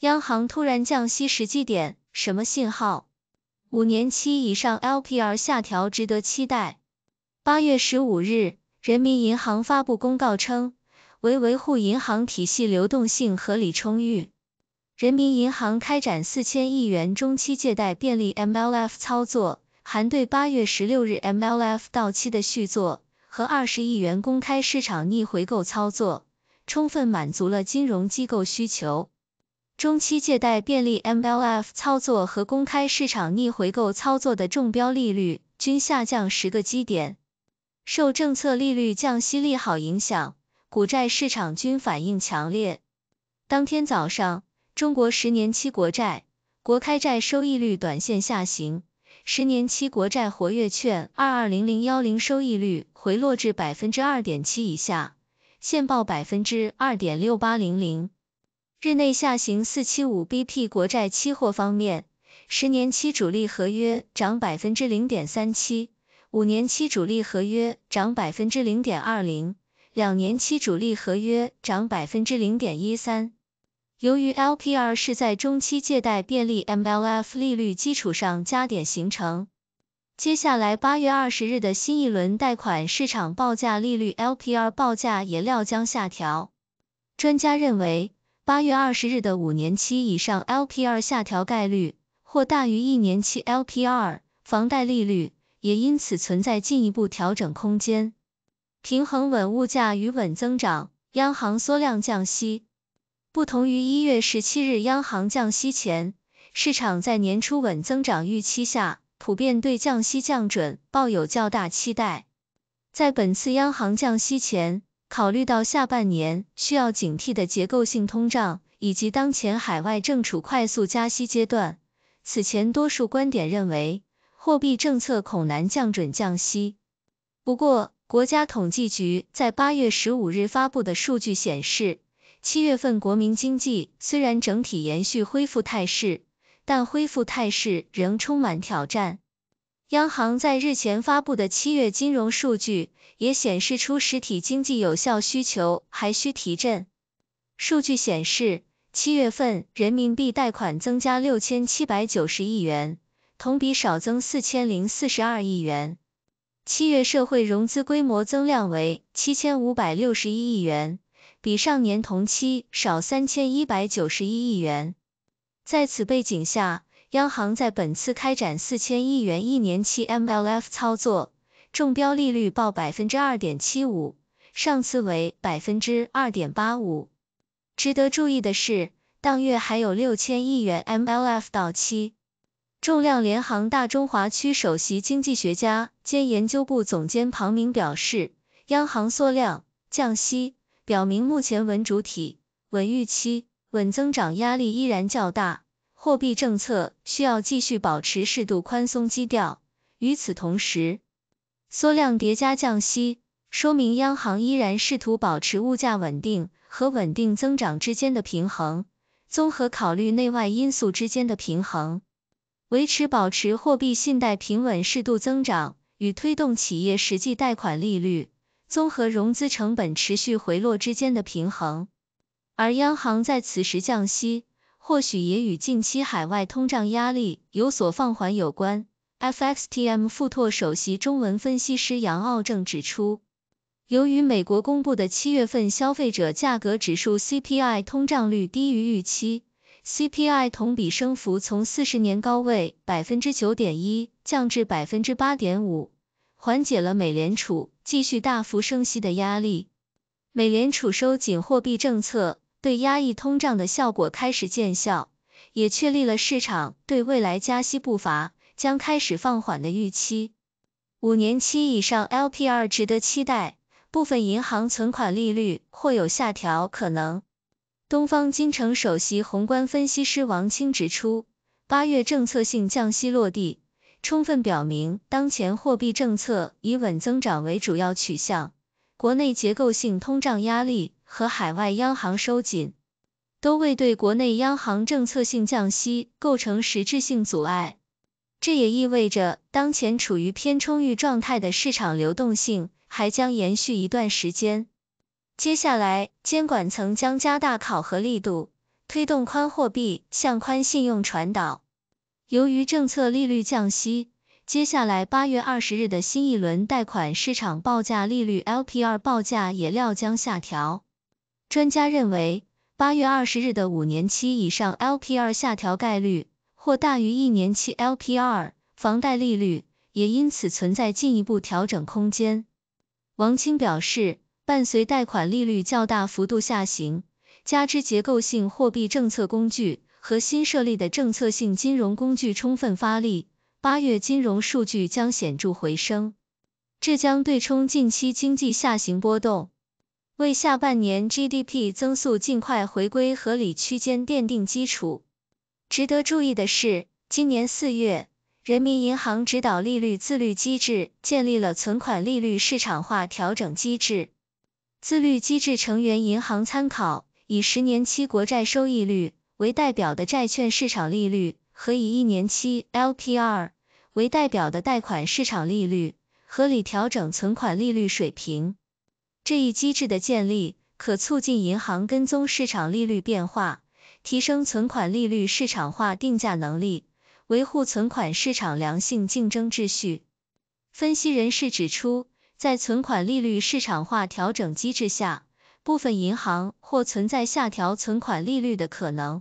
央行突然降息实际点什么信号？五年期以上 LPR 下调值得期待。八月十五日，人民银行发布公告称，为维护银行体系流动性合理充裕，人民银行开展四千亿元中期借贷便利 MLF 操作，含对八月十六日 MLF 到期的续作和二十亿元公开市场逆回购操作，充分满足了金融机构需求。中期借贷便利 （MLF） 操作和公开市场逆回购操作的中标利率均下降十个基点。受政策利率降息利好影响，股债市场均反应强烈。当天早上，中国十年期国债、国开债收益率短线下行，十年期国债活跃券220010收益率回落至百分之二点七以下，现报百分之二点六八零零。日内下行四七五 bp，国债期货方面，十年期主力合约涨百分之零点三七，五年期主力合约涨百分之零点二零，两年期主力合约涨百分之零点一三。由于 LPR 是在中期借贷便利 MLF 利率基础上加点形成，接下来八月二十日的新一轮贷款市场报价利率 LPR 报价也料将下调。专家认为。八月二十日的五年期以上 LPR 下调概率或大于一年期 LPR，房贷利率也因此存在进一步调整空间。平衡稳物价与稳增长，央行缩量降息。不同于一月十七日央行降息前，市场在年初稳增长预期下，普遍对降息降准抱有较大期待。在本次央行降息前，考虑到下半年需要警惕的结构性通胀，以及当前海外正处快速加息阶段，此前多数观点认为，货币政策恐难降准降息。不过，国家统计局在八月十五日发布的数据显示，七月份国民经济虽然整体延续恢复态势，但恢复态势仍充满挑战。央行在日前发布的七月金融数据也显示出实体经济有效需求还需提振。数据显示，七月份人民币贷款增加六千七百九十亿元，同比少增四千零四十二亿元。七月社会融资规模增量为七千五百六十一亿元，比上年同期少三千一百九十一亿元。在此背景下，央行在本次开展四千亿元一年期 MLF 操作，中标利率报百分之二点七五，上次为百分之二点八五。值得注意的是，当月还有六千亿元 MLF 到期。重量联行大中华区首席经济学家兼研究部总监庞明表示，央行缩量降息，表明目前稳主体、稳预期、稳增长压力依然较大。货币政策需要继续保持适度宽松基调，与此同时，缩量叠加降息，说明央行依然试图保持物价稳定和稳定增长之间的平衡，综合考虑内外因素之间的平衡，维持保持货币信贷平稳适度增长与推动企业实际贷款利率、综合融资成本持续回落之间的平衡。而央行在此时降息。或许也与近期海外通胀压力有所放缓有关。FXTM 富拓首席中文分析师杨傲正指出，由于美国公布的七月份消费者价格指数 CPI 通胀率低于预期，CPI 同比升幅从四十年高位百分之九点一降至百分之八点五，缓解了美联储继续大幅升息的压力。美联储收紧货币政策。对压抑通胀的效果开始见效，也确立了市场对未来加息步伐将开始放缓的预期。五年期以上 LPR 值得期待，部分银行存款利率或有下调可能。东方金城首席宏观分析师王青指出，八月政策性降息落地，充分表明当前货币政策以稳增长为主要取向。国内结构性通胀压力和海外央行收紧，都未对国内央行政策性降息构成实质性阻碍。这也意味着，当前处于偏充裕状态的市场流动性还将延续一段时间。接下来，监管层将加大考核力度，推动宽货币向宽信用传导。由于政策利率降息。接下来八月二十日的新一轮贷款市场报价利率 LPR 报价也料将下调。专家认为，八月二十日的五年期以上 LPR 下调概率或大于一年期 LPR，房贷利率也因此存在进一步调整空间。王青表示，伴随贷款利率较大幅度下行，加之结构性货币政策工具和新设立的政策性金融工具充分发力。八月金融数据将显著回升，这将对冲近期经济下行波动，为下半年 GDP 增速尽快回归合理区间奠定基础。值得注意的是，今年四月，人民银行指导利率自律机制建立了存款利率市场化调整机制，自律机制成员银行参考以十年期国债收益率为代表的债券市场利率。和以一年期 LPR 为代表的贷款市场利率合理调整存款利率水平。这一机制的建立，可促进银行跟踪市场利率变化，提升存款利率市场化定价能力，维护存款市场良性竞争秩序。分析人士指出，在存款利率市场化调整机制下，部分银行或存在下调存款利率的可能。